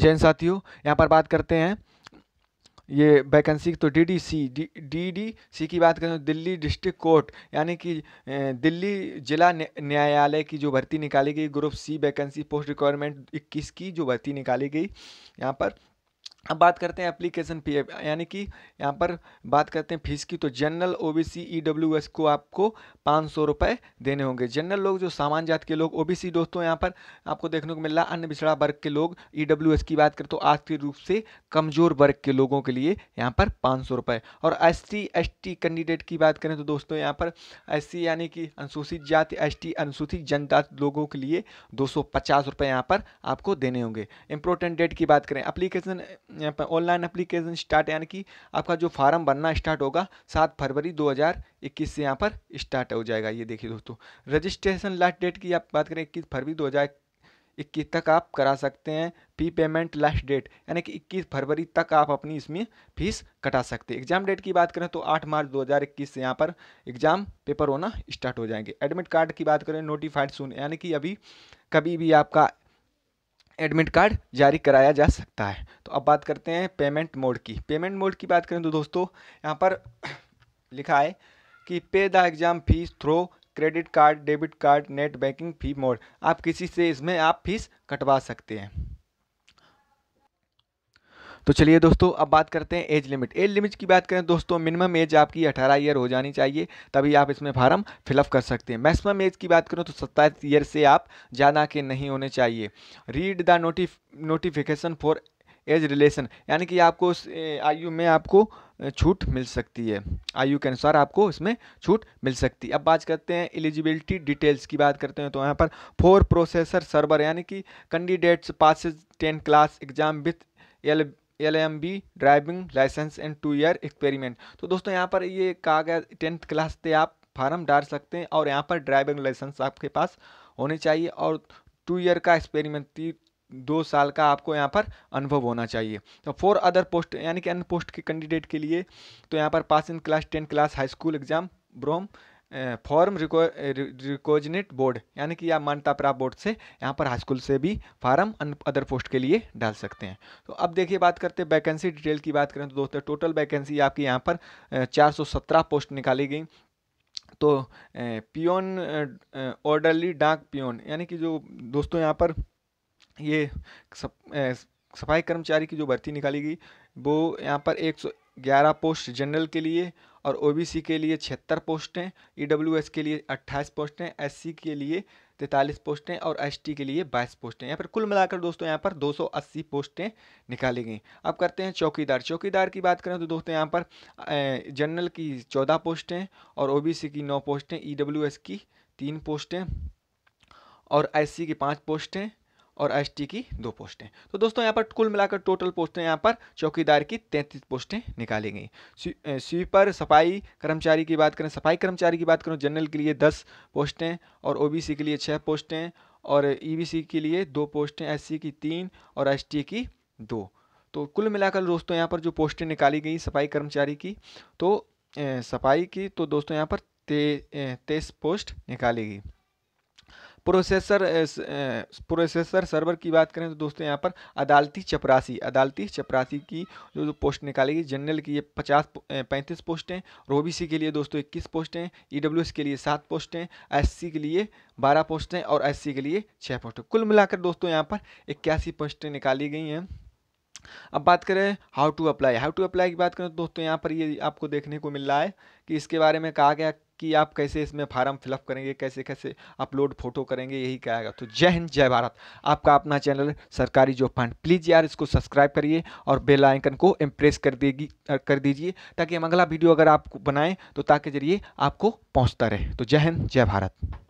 जैन साथियों यहाँ पर बात करते हैं ये वैकेंसी तो D D C D D C की बात करें तो दिल्ली डिस्ट्रिक्ट कोर्ट यानी कि दिल्ली जिला न्यायालय की जो भर्ती निकाली गई group C vacancy post requirement इक्कीस की जो भर्ती निकाली गई यहाँ पर अब बात करते हैं एप्लीकेशन फी यानी कि यहाँ पर बात करते हैं फीस की तो जनरल ओबीसी ईडब्ल्यूएस को आपको पाँच सौ रुपये देने होंगे जनरल लोग जो सामान्य जात के लोग ओबीसी दोस्तों यहाँ पर आपको देखने को मिल रहा अन्य पिछड़ा वर्ग के लोग ईडब्ल्यूएस e की बात करें तो आर्थिक रूप से कमज़ोर वर्ग के लोगों के लिए यहाँ पर पाँच सौ रुपये और एस टी कैंडिडेट की बात करें तो दोस्तों यहाँ पर एस यानी कि अनुसूचित जाति एस अनुसूचित जनजाति लोगों के लिए दो सौ पचास रुपये यहाँ पर आपको देने होंगे इंपोर्टेंट डेट की बात करें अप्लीकेशन यहाँ पर ऑनलाइन अप्लीकेशन स्टार्ट यानी कि आपका जो फार्म बनना स्टार्ट होगा सात फरवरी 2021 से यहाँ पर स्टार्ट हो जाएगा ये देखिए दोस्तों रजिस्ट्रेशन लास्ट डेट की आप बात करें इक्कीस फरवरी दो इक्कीस तक आप करा सकते हैं फी पेमेंट लास्ट डेट यानी कि इक्कीस फरवरी तक आप अपनी इसमें फीस कटा सकते हैं एग्जाम डेट की बात करें तो 8 मार्च 2021 से यहाँ पर एग्जाम पेपर होना स्टार्ट हो जाएंगे एडमिट कार्ड की बात करें नोटिफाइड सुन यानी कि अभी कभी भी आपका एडमिट कार्ड जारी कराया जा सकता है तो अब बात करते हैं पेमेंट मोड की पेमेंट मोड की बात करें तो दोस्तों यहाँ पर लिखा है कि pay the exam fee through credit card debit card net banking fee mode आप किसी से इसमें आप फीस कटवा सकते हैं तो चलिए दोस्तों अब बात करते हैं एज लिमिट एज लिमिट की बात करें दोस्तों मिनिमम एज आपकी 18 ईयर हो जानी चाहिए तभी आप इसमें फार्म फिलअप कर सकते हैं मैक्सिमम एज की बात करें तो सत्ताईस ईयर से आप ज़्यादा के नहीं होने चाहिए read the notif notification for age relation यानी कि आपको उस आयु में आपको छूट मिल सकती है आयु के अनुसार आपको इसमें छूट मिल सकती है अब बात करते हैं एलिजिबिलिटी डिटेल्स की बात करते हैं तो यहाँ पर फोर प्रोसेसर सर्वर यानी कि candidates pass ten class exam with L L M B driving licence and two year experiment तो दोस्तों यहाँ पर ये कहा गया टेंथ क्लास से आप फार्म डाल सकते हैं और यहाँ पर ड्राइविंग लाइसेंस आपके पास होने चाहिए और टू ईयर का एक्सपेरिमेंट दो साल का आपको यहाँ पर अनुभव होना चाहिए तो फोर अदर पोस्ट यानी कि अन्य पोस्ट के कैंडिडेट के लिए तो यहाँ पर pass in class ten class high school exam ब्रोम फॉर्म रिकोजनेट बोर्ड यानी कि आप मान्यता प्राप्त बोर्ड से यहाँ पर हाई स्कूल से भी फार्म अदर पोस्ट के लिए डाल सकते हैं तो अब देखिए बात करते हैं वैकेंसी डिटेल की बात करें तो दोस्तों टोटल वैकेंसी आपकी यहाँ पर 417 पोस्ट निकाली गई तो पियोन ऑर्डरली डाक पियोन यानी कि जो दोस्तों यहाँ पर ये सब सफाई कर्मचारी की जो भर्ती निकाली गई वो यहाँ पर एक सौ ग्यारह पोस्ट जनरल के लिए और ओबीसी के लिए छिहत्तर पोस्टें ई e के लिए अट्ठाईस पोस्टें एस के लिए तैंतालीस पोस्टें और एसटी के लिए बाईस पोस्टें यहाँ पर कुल मिलाकर दोस्तों यहाँ पर 280 पोस्टें निकाली गई अब करते हैं चौकीदार चौकीदार की बात करें तो दोस्तों यहाँ पर जनरल की चौदह पोस्टें और ओबीसी की नौ पोस्टें ईडब्ल्यूएस e की तीन पोस्टें और एससी की पाँच पोस्टें और एस की दो पोस्टें तो दोस्तों यहाँ पर कुल मिलाकर टोटल पोस्टें यहाँ पर चौकीदार की तैंतीस पोस्टें निकाली गई स्वीपर सफाई कर्मचारी की बात करें सफाई कर्मचारी की बात करें जनरल के लिए दस पोस्टें और ओ के लिए छः पोस्टें और ई e के लिए दो पोस्टें एस की तीन और एस की दो तो कुल मिलाकर दोस्तों यहाँ पर जो पोस्टें निकाली गई सफाई कर्मचारी की तो सफाई की तो दोस्तों यहाँ पर तेईस पोस्ट निकाली गई प्रोसेसर प्रोसेसर सर्वर की बात करें तो दोस्तों यहाँ पर अदालती चपरासी अदालती चपरासी की जो जो पोस्ट गई जनरल की ये पचास पैंतीस पोस्टें रोबीसी के लिए दोस्तों इक्कीस पोस्टें ई के लिए सात पोस्टें एस के लिए बारह पोस्टें और एस के लिए छः पोस्टें कुल मिलाकर दोस्तों यहाँ पर इक्यासी पोस्टें निकाली गई हैं अब बात करें how to apply how to apply की बात करें तो दोस्तों यहाँ पर ये आपको देखने को मिल रहा है कि इसके बारे में कहा गया कि आप कैसे इसमें फार्म फिलअप करेंगे कैसे कैसे अपलोड फोटो करेंगे यही कहेगा तो जय हिंद जय भारत आपका अपना चैनल सरकारी जॉब फंड प्लीज़ यार इसको सब्सक्राइब करिए और बेल आइकन को इम्प्रेस कर देगी कर दीजिए ताकि हम अगला वीडियो अगर आप बनाएं तो ताकि जरिए आपको पहुँचता रहे तो जय हिंद जय भारत